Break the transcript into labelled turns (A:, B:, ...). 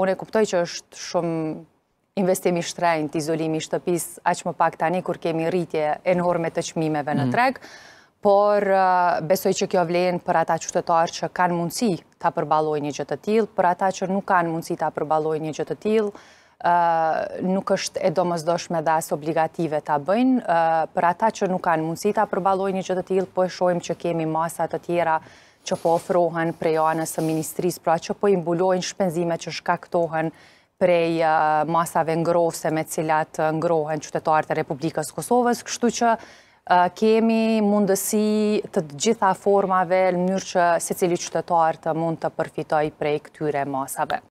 A: unë e kuptoj që është shumë investimi shtrejnë, të izolimi shtëpis, aqë më pak tani, kur kemi rritje e të qmimeve në mm. treg, por uh, besoj që kjo vlenë për ata qytetarë që kanë mundësi të apërbaloj një gjëtë të tilë, për ata që nuk kanë mundësi të apërbaloj një gjëtë të tilë, nuk është e mëzdoshme dhe asë obligative të bëjnë. Për ata që nuk kanë mundësi të përbaloj një gjithë të tjilë, po e shojmë që kemi masat të tjera që po ofrohen prej anës e ministris, pra që po imbulojnë shpenzime që shkaktohen prej masave ngrovse me cilat ngrohen qytetarët e Republikës Kosovës, kështu që kemi mundësi të gjitha formave në mënyrë që se cili qytetarët mund të përfitoj prej këtyre masave.